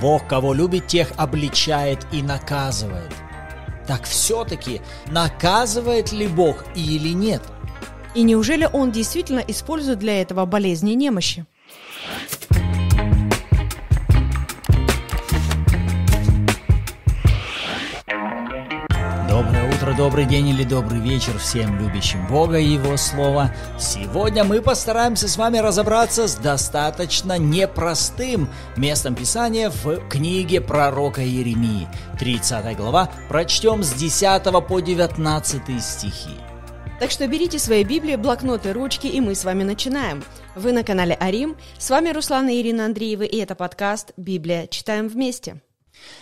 Бог, кого любит, тех обличает и наказывает. Так все-таки наказывает ли Бог или нет? И неужели Он действительно использует для этого болезни и немощи? добрый день или добрый вечер всем любящим Бога и Его Слово. Сегодня мы постараемся с вами разобраться с достаточно непростым местом Писания в книге пророка Еремии. 30 глава прочтем с 10 по 19 стихи. Так что берите свои Библии, блокноты, ручки, и мы с вами начинаем. Вы на канале Арим, с вами Руслан и Ирина Андреева, и это подкаст «Библия. Читаем вместе».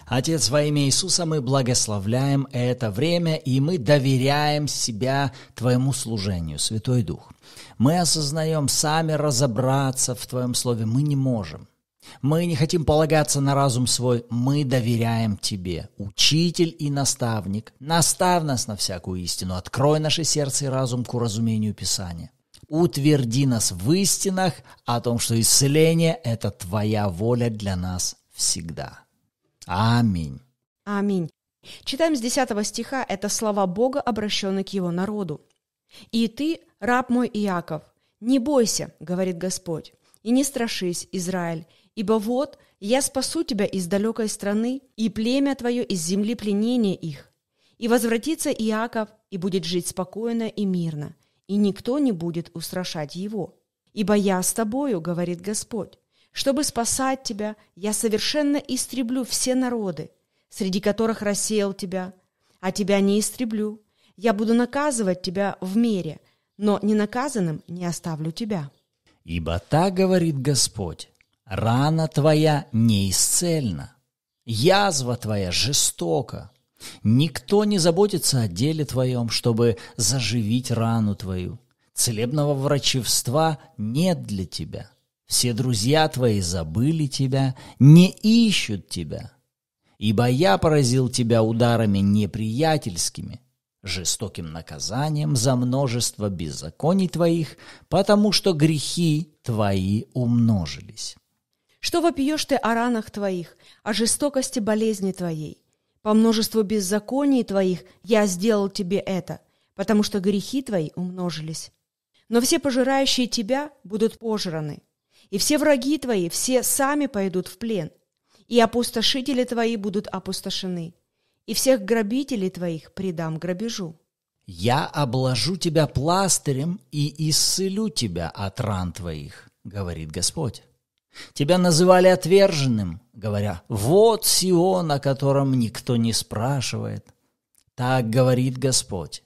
Отец, во имя Иисуса мы благословляем это время, и мы доверяем себя Твоему служению, Святой Дух. Мы осознаем сами разобраться в Твоем Слове, мы не можем. Мы не хотим полагаться на разум свой, мы доверяем Тебе, учитель и наставник. Наставь нас на всякую истину, открой наше сердце и разум к уразумению Писания. Утверди нас в истинах о том, что исцеление – это Твоя воля для нас всегда. Аминь. Аминь. Читаем с 10 стиха, это слова Бога, обращенные к его народу. «И ты, раб мой Иаков, не бойся, — говорит Господь, — и не страшись, Израиль, ибо вот я спасу тебя из далекой страны, и племя твое из земли пленения их. И возвратится Иаков, и будет жить спокойно и мирно, и никто не будет устрашать его. Ибо я с тобою, — говорит Господь, чтобы спасать тебя, я совершенно истреблю все народы, среди которых рассеял тебя, а тебя не истреблю. Я буду наказывать тебя в мере, но ненаказанным не оставлю тебя. Ибо так говорит Господь, рана твоя неисцельна, язва твоя жестока. Никто не заботится о деле твоем, чтобы заживить рану твою. Целебного врачевства нет для тебя. Все друзья твои забыли тебя, не ищут тебя. Ибо я поразил тебя ударами неприятельскими, жестоким наказанием за множество беззаконий твоих, потому что грехи твои умножились. Что вопиешь ты о ранах твоих, о жестокости болезни твоей? По множеству беззаконий твоих я сделал тебе это, потому что грехи твои умножились. Но все пожирающие тебя будут пожраны – и все враги твои, все сами пойдут в плен, и опустошители твои будут опустошены, и всех грабителей твоих предам грабежу. «Я обложу тебя пластырем и исцелю тебя от ран твоих», — говорит Господь. Тебя называли отверженным, говоря, «Вот Сион, о котором никто не спрашивает». Так говорит Господь,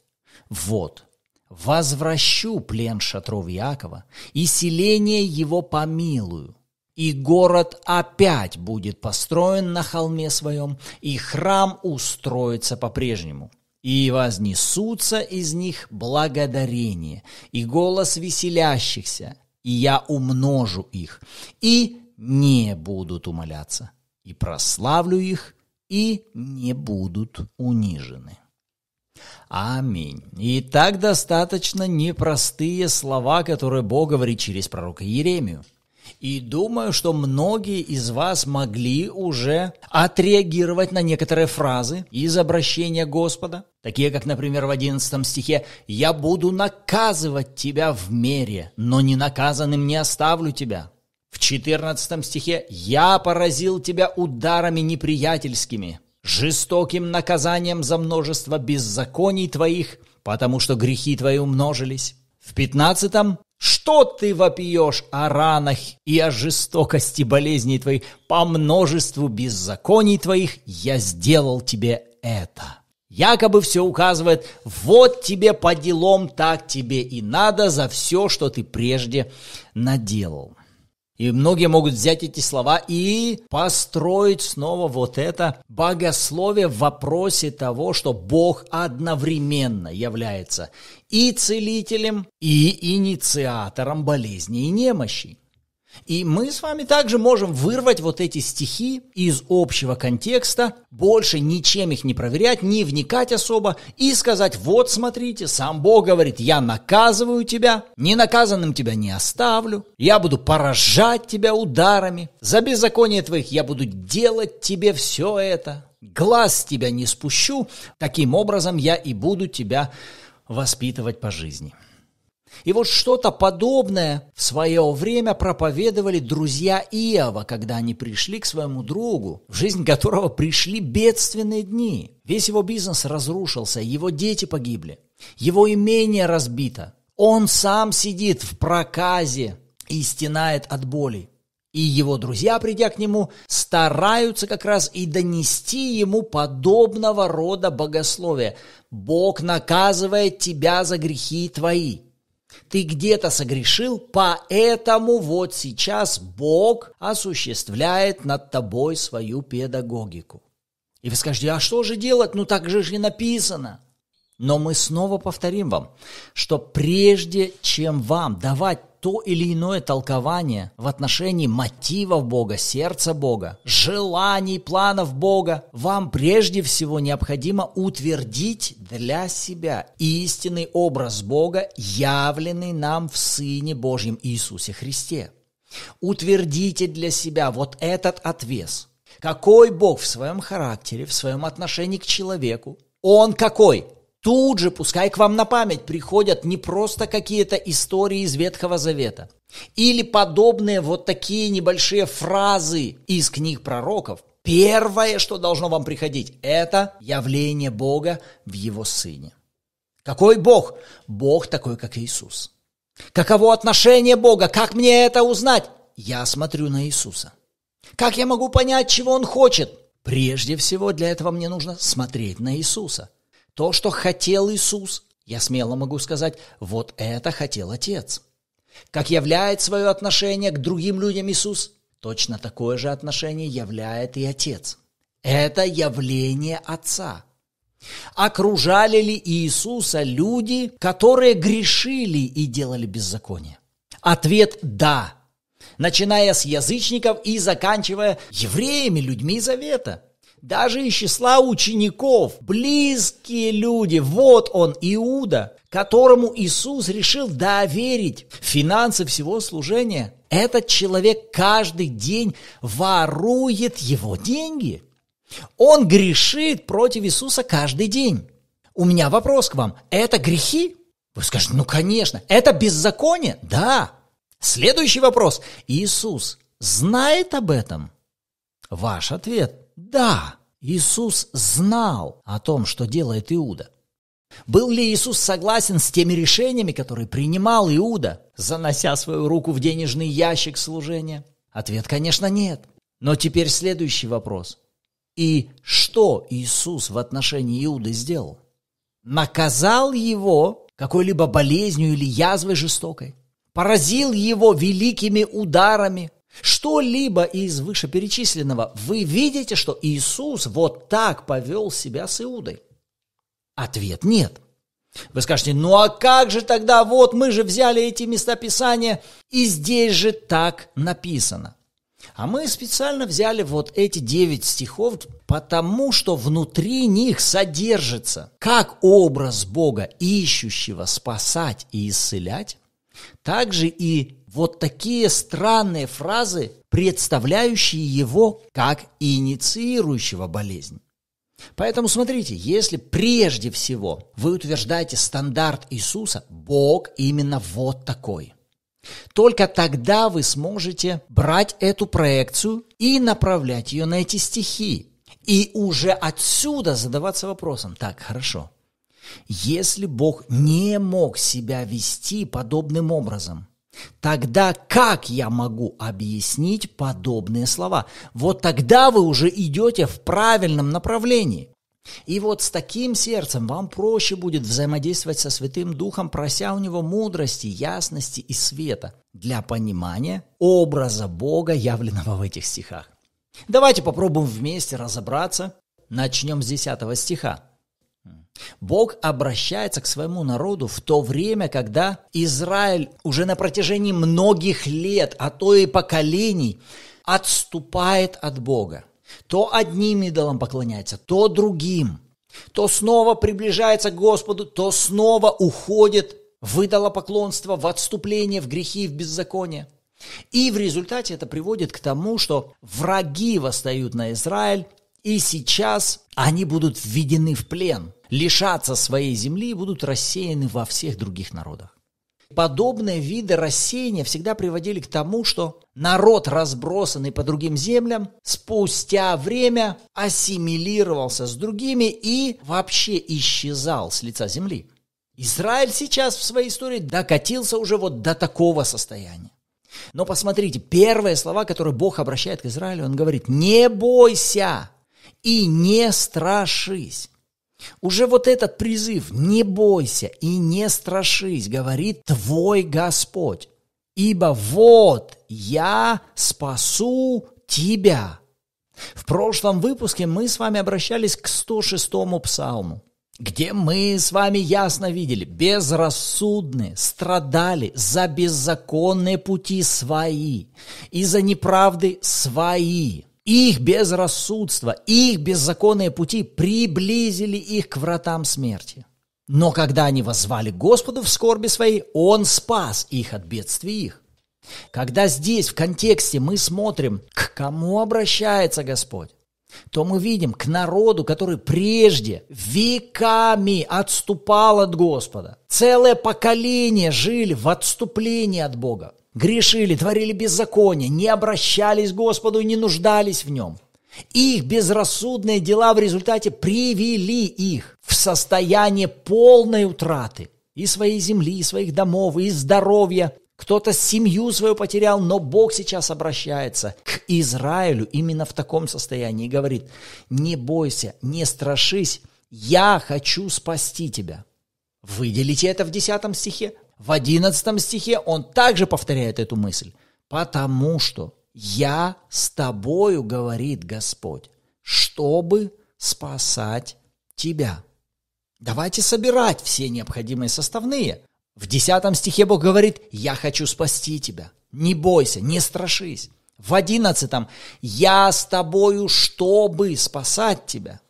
«Вот возвращу плен шатров Иакова, и селение его помилую. И город опять будет построен на холме своем, и храм устроится по-прежнему. И вознесутся из них благодарение, и голос веселящихся, и я умножу их, и не будут умоляться, и прославлю их, и не будут унижены. Аминь. И так достаточно непростые слова, которые Бог говорит через пророка Еремию. И думаю, что многие из вас могли уже отреагировать на некоторые фразы из обращения Господа, такие как, например, в 11 стихе «Я буду наказывать тебя в мере, но не наказанным не оставлю тебя». В 14 стихе «Я поразил тебя ударами неприятельскими, жестоким наказанием за множество беззаконий твоих, потому что грехи твои умножились. В пятнадцатом что ты вопиешь о ранах и о жестокости болезней твоих? По множеству беззаконий твоих я сделал тебе это. Якобы все указывает, вот тебе по делам, так тебе и надо за все, что ты прежде наделал. И многие могут взять эти слова и построить снова вот это богословие в вопросе того, что Бог одновременно является и целителем, и инициатором болезни и немощи. И мы с вами также можем вырвать вот эти стихи из общего контекста, больше ничем их не проверять, не вникать особо и сказать, вот смотрите, сам Бог говорит, я наказываю тебя, ненаказанным тебя не оставлю, я буду поражать тебя ударами, за беззаконие твоих я буду делать тебе все это, глаз с тебя не спущу, таким образом я и буду тебя воспитывать по жизни. И вот что-то подобное в свое время проповедовали друзья Иова, когда они пришли к своему другу, в жизнь которого пришли бедственные дни. Весь его бизнес разрушился, его дети погибли, его имение разбито. Он сам сидит в проказе и стенает от боли. И его друзья, придя к нему, стараются как раз и донести ему подобного рода богословия. Бог наказывает тебя за грехи твои – ты где-то согрешил, поэтому вот сейчас Бог осуществляет над тобой свою педагогику. И вы скажете, а что же делать? Ну так же не написано. Но мы снова повторим вам, что прежде чем вам давать то или иное толкование в отношении мотивов Бога, сердца Бога, желаний, планов Бога, вам прежде всего необходимо утвердить для себя истинный образ Бога, явленный нам в Сыне Божьем Иисусе Христе. Утвердите для себя вот этот отвес. Какой Бог в своем характере, в своем отношении к человеку? Он какой? Тут же, пускай к вам на память приходят не просто какие-то истории из Ветхого Завета, или подобные вот такие небольшие фразы из книг пророков. Первое, что должно вам приходить, это явление Бога в Его Сыне. Какой Бог? Бог такой, как Иисус. Каково отношение Бога? Как мне это узнать? Я смотрю на Иисуса. Как я могу понять, чего Он хочет? Прежде всего, для этого мне нужно смотреть на Иисуса – то, что хотел Иисус, я смело могу сказать, вот это хотел Отец. Как являет свое отношение к другим людям Иисус, точно такое же отношение являет и Отец. Это явление Отца. Окружали ли Иисуса люди, которые грешили и делали беззаконие? Ответ – да, начиная с язычников и заканчивая евреями, людьми Завета – даже из числа учеников, близкие люди, вот он, Иуда, которому Иисус решил доверить финансы всего служения. Этот человек каждый день ворует его деньги. Он грешит против Иисуса каждый день. У меня вопрос к вам. Это грехи? Вы скажете, ну конечно, это беззаконие? Да. Следующий вопрос. Иисус знает об этом? Ваш ответ. Да, Иисус знал о том, что делает Иуда. Был ли Иисус согласен с теми решениями, которые принимал Иуда, занося свою руку в денежный ящик служения? Ответ, конечно, нет. Но теперь следующий вопрос. И что Иисус в отношении Иуды сделал? Наказал его какой-либо болезнью или язвой жестокой? Поразил его великими ударами, что-либо из вышеперечисленного, вы видите, что Иисус вот так повел себя с Иудой? Ответ нет. Вы скажете, ну а как же тогда, вот мы же взяли эти места Писания, и здесь же так написано. А мы специально взяли вот эти девять стихов, потому что внутри них содержится как образ Бога, ищущего спасать и исцелять, также и вот такие странные фразы, представляющие его как инициирующего болезнь. Поэтому смотрите, если прежде всего вы утверждаете стандарт Иисуса, Бог именно вот такой. Только тогда вы сможете брать эту проекцию и направлять ее на эти стихи. И уже отсюда задаваться вопросом, так, хорошо, если Бог не мог себя вести подобным образом, Тогда как я могу объяснить подобные слова? Вот тогда вы уже идете в правильном направлении. И вот с таким сердцем вам проще будет взаимодействовать со Святым Духом, прося у Него мудрости, ясности и света для понимания образа Бога, явленного в этих стихах. Давайте попробуем вместе разобраться. Начнем с 10 стиха. Бог обращается к своему народу в то время, когда Израиль уже на протяжении многих лет, а то и поколений, отступает от Бога. То одним идолам поклоняется, то другим. То снова приближается к Господу, то снова уходит в идолопоклонство, в отступление, в грехи, в беззаконие. И в результате это приводит к тому, что враги восстают на Израиль, и сейчас они будут введены в плен, лишаться своей земли и будут рассеяны во всех других народах. Подобные виды рассеяния всегда приводили к тому, что народ, разбросанный по другим землям, спустя время ассимилировался с другими и вообще исчезал с лица земли. Израиль сейчас в своей истории докатился уже вот до такого состояния. Но посмотрите, первые слова, которые Бог обращает к Израилю, он говорит, не бойся, и не страшись. Уже вот этот призыв «не бойся и не страшись» говорит твой Господь, ибо вот я спасу тебя. В прошлом выпуске мы с вами обращались к 106-му псалму, где мы с вами ясно видели, безрассудные страдали за беззаконные пути свои и за неправды свои – их безрассудство, их беззаконные пути приблизили их к вратам смерти. Но когда они возвали Господу в скорби своей, Он спас их от бедствий их. Когда здесь в контексте мы смотрим, к кому обращается Господь, то мы видим к народу, который прежде веками отступал от Господа. Целое поколение жили в отступлении от Бога. Грешили, творили беззаконие, не обращались к Господу и не нуждались в Нем. Их безрассудные дела в результате привели их в состояние полной утраты и своей земли, и своих домов, и здоровья. Кто-то семью свою потерял, но Бог сейчас обращается к Израилю именно в таком состоянии и говорит, не бойся, не страшись, я хочу спасти тебя. Выделите это в 10 стихе. В 11 стихе он также повторяет эту мысль. «Потому что я с тобою, говорит Господь, чтобы спасать тебя». Давайте собирать все необходимые составные. В 10 стихе Бог говорит «Я хочу спасти тебя». Не бойся, не страшись. В одиннадцатом «Я с тобою, чтобы спасать тебя».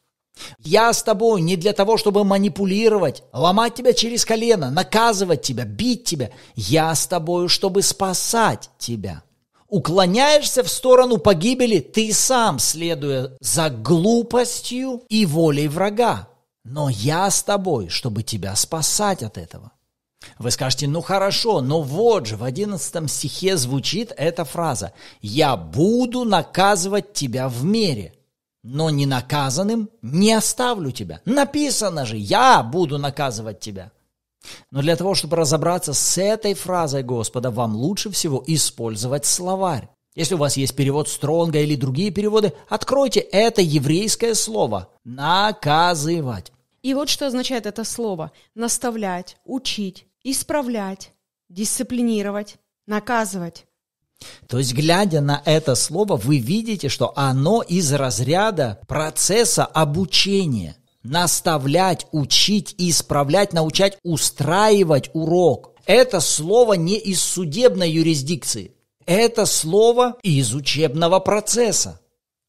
Я с тобой не для того, чтобы манипулировать, ломать тебя через колено, наказывать тебя, бить тебя. Я с тобою, чтобы спасать тебя. Уклоняешься в сторону погибели ты сам, следуя за глупостью и волей врага. Но я с тобой, чтобы тебя спасать от этого. Вы скажете, ну хорошо, но вот же в 11 стихе звучит эта фраза. «Я буду наказывать тебя в мере» но не наказанным не оставлю тебя. Написано же, я буду наказывать тебя. Но для того, чтобы разобраться с этой фразой Господа, вам лучше всего использовать словарь. Если у вас есть перевод Стронга или другие переводы, откройте это еврейское слово «наказывать». И вот что означает это слово – наставлять, учить, исправлять, дисциплинировать, наказывать. То есть, глядя на это слово, вы видите, что оно из разряда процесса обучения. Наставлять, учить, исправлять, научать, устраивать урок. Это слово не из судебной юрисдикции. Это слово из учебного процесса.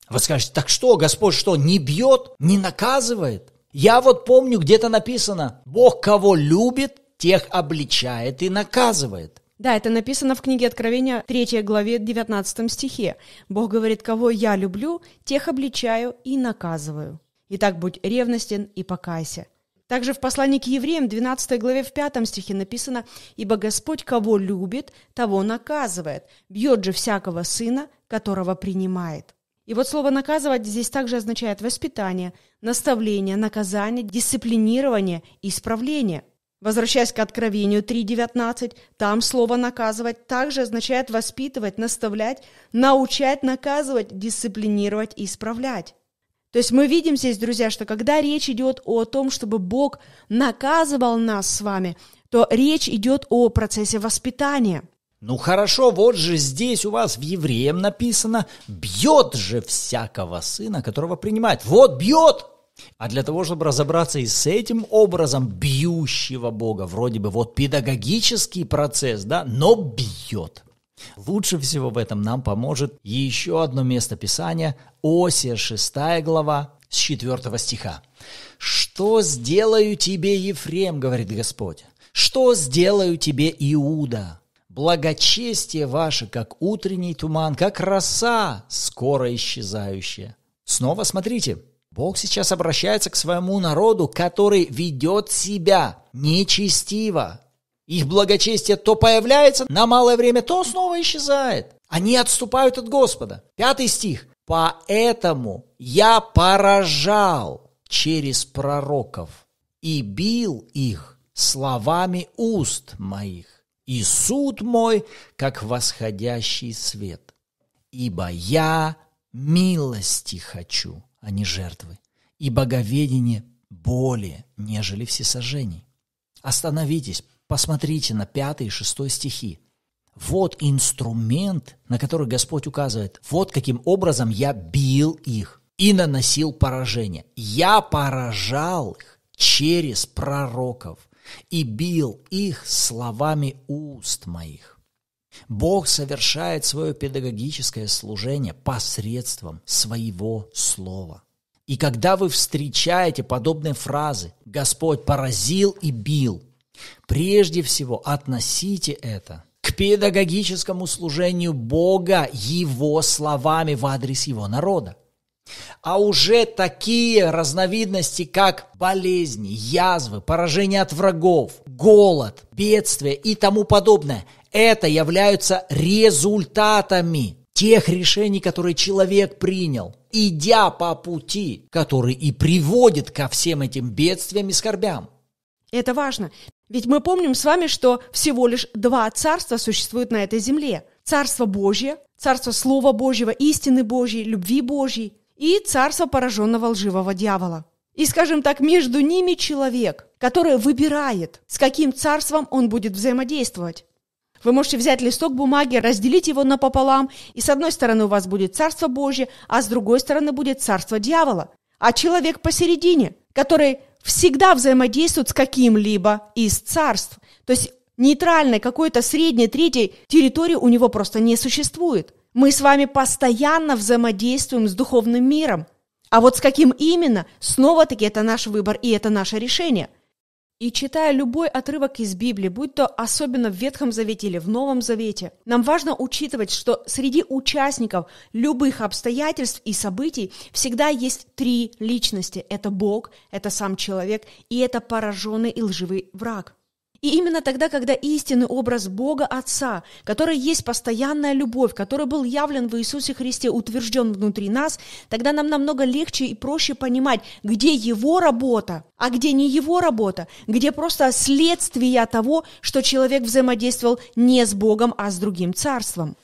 Вы скажете, так что, Господь что, не бьет, не наказывает? Я вот помню, где-то написано, Бог кого любит, тех обличает и наказывает. Да, это написано в книге Откровения 3 главе 19 стихе. Бог говорит, кого я люблю, тех обличаю и наказываю. Итак, будь ревностен и покайся. Также в послании к евреям 12 главе в 5 стихе написано «Ибо Господь, кого любит, того наказывает, бьет же всякого сына, которого принимает». И вот слово «наказывать» здесь также означает воспитание, наставление, наказание, дисциплинирование, исправление. Возвращаясь к Откровению 3.19, там слово «наказывать» также означает воспитывать, наставлять, научать, наказывать, дисциплинировать и исправлять. То есть мы видим здесь, друзья, что когда речь идет о том, чтобы Бог наказывал нас с вами, то речь идет о процессе воспитания. Ну хорошо, вот же здесь у вас в Евреям написано «бьет же всякого сына, которого принимает». Вот бьет! А для того, чтобы разобраться и с этим образом бьющего Бога, вроде бы вот педагогический процесс, да, но бьет. Лучше всего в этом нам поможет еще одно место Писания, Осия 6 глава, с 4 стиха. «Что сделаю тебе, Ефрем, — говорит Господь, — что сделаю тебе, Иуда? Благочестие ваше, как утренний туман, как роса, скоро исчезающая». Снова смотрите – Бог сейчас обращается к своему народу, который ведет себя нечестиво. Их благочестие то появляется на малое время, то снова исчезает. Они отступают от Господа. Пятый стих. «Поэтому я поражал через пророков и бил их словами уст моих, и суд мой, как восходящий свет. Ибо я милости хочу, а не жертвы, и боговедение более, нежели всесожжений. Остановитесь, посмотрите на 5 и 6 стихи. Вот инструмент, на который Господь указывает. Вот каким образом я бил их и наносил поражение. Я поражал их через пророков и бил их словами уст моих. Бог совершает свое педагогическое служение посредством своего слова. И когда вы встречаете подобные фразы «Господь поразил и бил», прежде всего относите это к педагогическому служению Бога Его словами в адрес Его народа. А уже такие разновидности, как болезни, язвы, поражение от врагов, голод, бедствие и тому подобное – это являются результатами тех решений, которые человек принял, идя по пути, который и приводит ко всем этим бедствиям и скорбям. Это важно. Ведь мы помним с вами, что всего лишь два царства существуют на этой земле. Царство Божье, царство Слова Божьего, истины Божьей, любви Божьей и царство пораженного лживого дьявола. И, скажем так, между ними человек, который выбирает, с каким царством он будет взаимодействовать. Вы можете взять листок бумаги, разделить его напополам, и с одной стороны у вас будет Царство Божье, а с другой стороны будет Царство Дьявола. А человек посередине, который всегда взаимодействует с каким-либо из царств. То есть нейтральной, какой-то средней, третьей территории у него просто не существует. Мы с вами постоянно взаимодействуем с духовным миром. А вот с каким именно, снова-таки это наш выбор и это наше решение – и читая любой отрывок из Библии, будь то особенно в Ветхом Завете или в Новом Завете, нам важно учитывать, что среди участников любых обстоятельств и событий всегда есть три личности. Это Бог, это сам человек и это пораженный и лживый враг. И именно тогда, когда истинный образ Бога Отца, который есть постоянная любовь, который был явлен в Иисусе Христе, утвержден внутри нас, тогда нам намного легче и проще понимать, где Его работа, а где не Его работа, где просто следствие того, что человек взаимодействовал не с Богом, а с другим царством.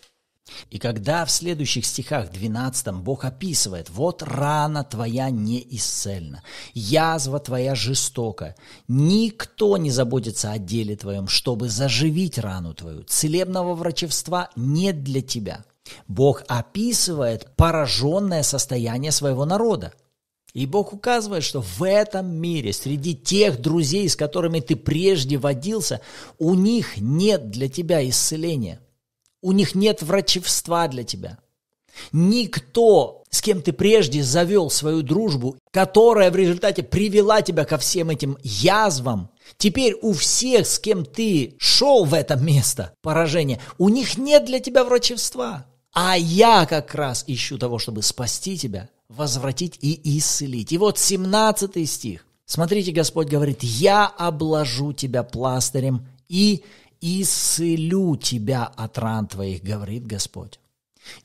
И когда в следующих стихах 12 Бог описывает «Вот рана твоя не исцельна, язва твоя жестока, никто не заботится о деле твоем, чтобы заживить рану твою, целебного врачевства нет для тебя». Бог описывает пораженное состояние своего народа. И Бог указывает, что в этом мире, среди тех друзей, с которыми ты прежде водился, у них нет для тебя исцеления. У них нет врачевства для тебя. Никто, с кем ты прежде завел свою дружбу, которая в результате привела тебя ко всем этим язвам, теперь у всех, с кем ты шел в это место поражения, у них нет для тебя врачевства. А я как раз ищу того, чтобы спасти тебя, возвратить и исцелить. И вот 17 стих. Смотрите, Господь говорит, я обложу тебя пластырем и исцелю тебя от ран твоих, говорит Господь.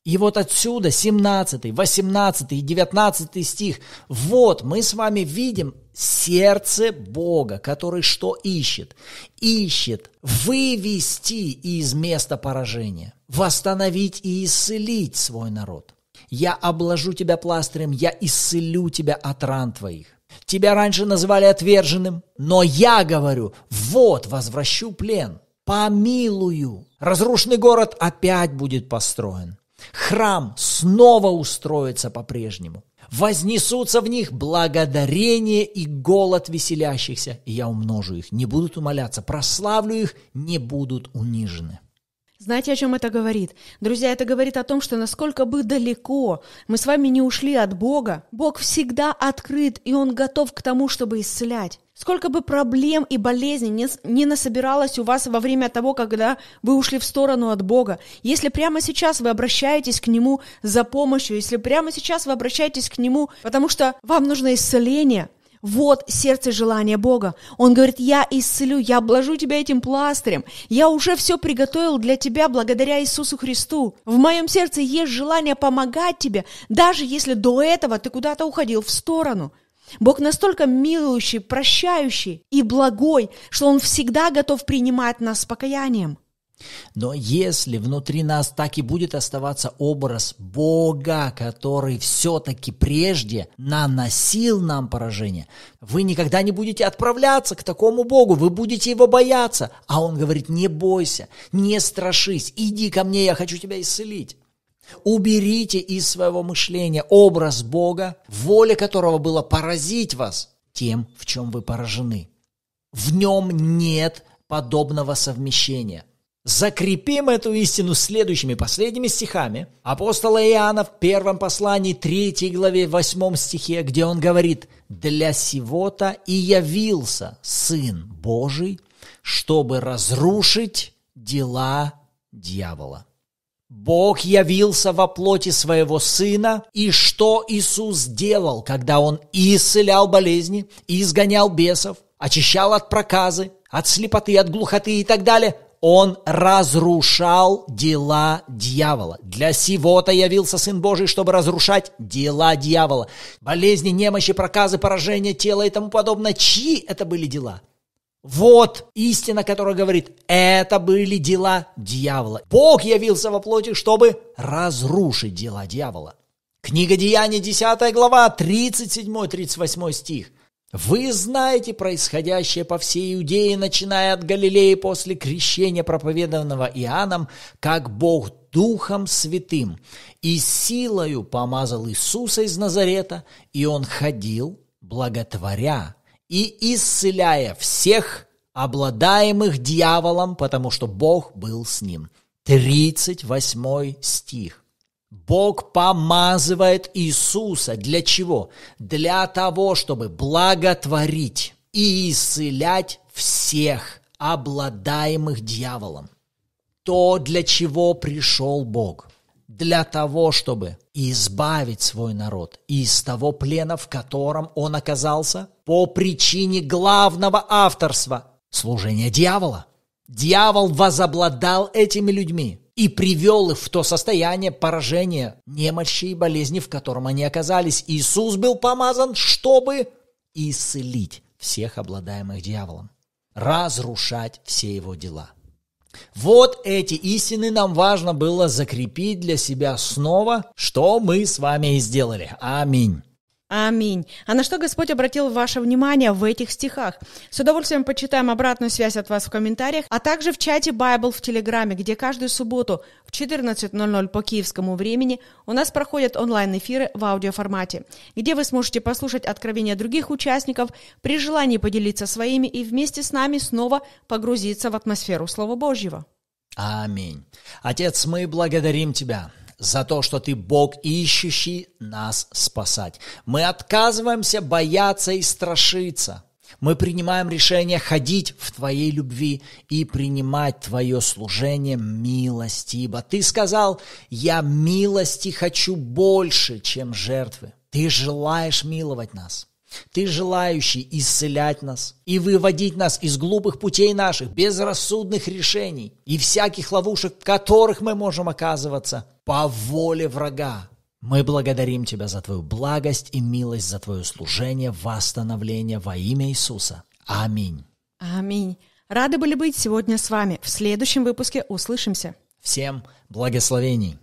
И вот отсюда 17, 18 и 19 стих. Вот мы с вами видим сердце Бога, который что ищет? Ищет вывести из места поражения, восстановить и исцелить свой народ. Я обложу тебя пластырем, я исцелю тебя от ран твоих. Тебя раньше называли отверженным, но я говорю, вот возвращу плен – помилую. Разрушенный город опять будет построен. Храм снова устроится по-прежнему. Вознесутся в них благодарение и голод веселящихся, и я умножу их. Не будут умоляться, прославлю их, не будут унижены. Знаете, о чем это говорит? Друзья, это говорит о том, что насколько бы далеко мы с вами не ушли от Бога, Бог всегда открыт, и Он готов к тому, чтобы исцелять. Сколько бы проблем и болезней не, не насобиралось у вас во время того, когда вы ушли в сторону от Бога, если прямо сейчас вы обращаетесь к Нему за помощью, если прямо сейчас вы обращаетесь к Нему, потому что вам нужно исцеление, вот сердце желания Бога. Он говорит, я исцелю, я обложу тебя этим пластырем. Я уже все приготовил для тебя благодаря Иисусу Христу. В моем сердце есть желание помогать тебе, даже если до этого ты куда-то уходил в сторону. Бог настолько милующий, прощающий и благой, что Он всегда готов принимать нас с покаянием. Но если внутри нас так и будет оставаться образ Бога, который все-таки прежде наносил нам поражение, вы никогда не будете отправляться к такому Богу, вы будете его бояться. А он говорит, не бойся, не страшись, иди ко мне, я хочу тебя исцелить. Уберите из своего мышления образ Бога, воля которого была поразить вас тем, в чем вы поражены. В нем нет подобного совмещения. Закрепим эту истину следующими последними стихами апостола Иоанна в первом послании 3 главе 8 стихе, где он говорит «Для сего-то и явился Сын Божий, чтобы разрушить дела дьявола». Бог явился во плоти своего Сына, и что Иисус делал, когда Он исцелял болезни, изгонял бесов, очищал от проказы, от слепоты, от глухоты и так далее, он разрушал дела дьявола. Для сего-то явился Сын Божий, чтобы разрушать дела дьявола. Болезни, немощи, проказы, поражения тела и тому подобное. Чьи это были дела? Вот истина, которая говорит, это были дела дьявола. Бог явился во плоти, чтобы разрушить дела дьявола. Книга Деяний, 10 глава, 37-38 стих. Вы знаете происходящее по всей Иудее, начиная от Галилеи после крещения, проповеданного Иоанном, как Бог Духом Святым и силою помазал Иисуса из Назарета, и Он ходил, благотворя и исцеляя всех обладаемых дьяволом, потому что Бог был с ним. 38 стих. Бог помазывает Иисуса для чего? Для того, чтобы благотворить и исцелять всех обладаемых дьяволом. То, для чего пришел Бог для того, чтобы избавить свой народ из того плена, в котором он оказался, по причине главного авторства – служения дьявола. Дьявол возобладал этими людьми и привел их в то состояние поражения, немощи и болезни, в котором они оказались. Иисус был помазан, чтобы исцелить всех обладаемых дьяволом, разрушать все его дела – вот эти истины нам важно было закрепить для себя снова, что мы с вами и сделали. Аминь. Аминь. А на что Господь обратил ваше внимание в этих стихах? С удовольствием почитаем обратную связь от вас в комментариях, а также в чате Bible в Телеграме, где каждую субботу в 14.00 по киевскому времени у нас проходят онлайн-эфиры в аудиоформате, где вы сможете послушать откровения других участников, при желании поделиться своими и вместе с нами снова погрузиться в атмосферу Слова Божьего. Аминь. Отец, мы благодарим Тебя за то, что Ты Бог ищущий нас спасать. Мы отказываемся бояться и страшиться. Мы принимаем решение ходить в Твоей любви и принимать Твое служение милости, ибо Ты сказал, я милости хочу больше, чем жертвы. Ты желаешь миловать нас. Ты желающий исцелять нас и выводить нас из глупых путей наших, безрассудных решений и всяких ловушек, в которых мы можем оказываться – по воле врага. Мы благодарим Тебя за Твою благость и милость, за Твое служение, восстановление во имя Иисуса. Аминь. Аминь. Рады были быть сегодня с вами. В следующем выпуске услышимся. Всем благословений.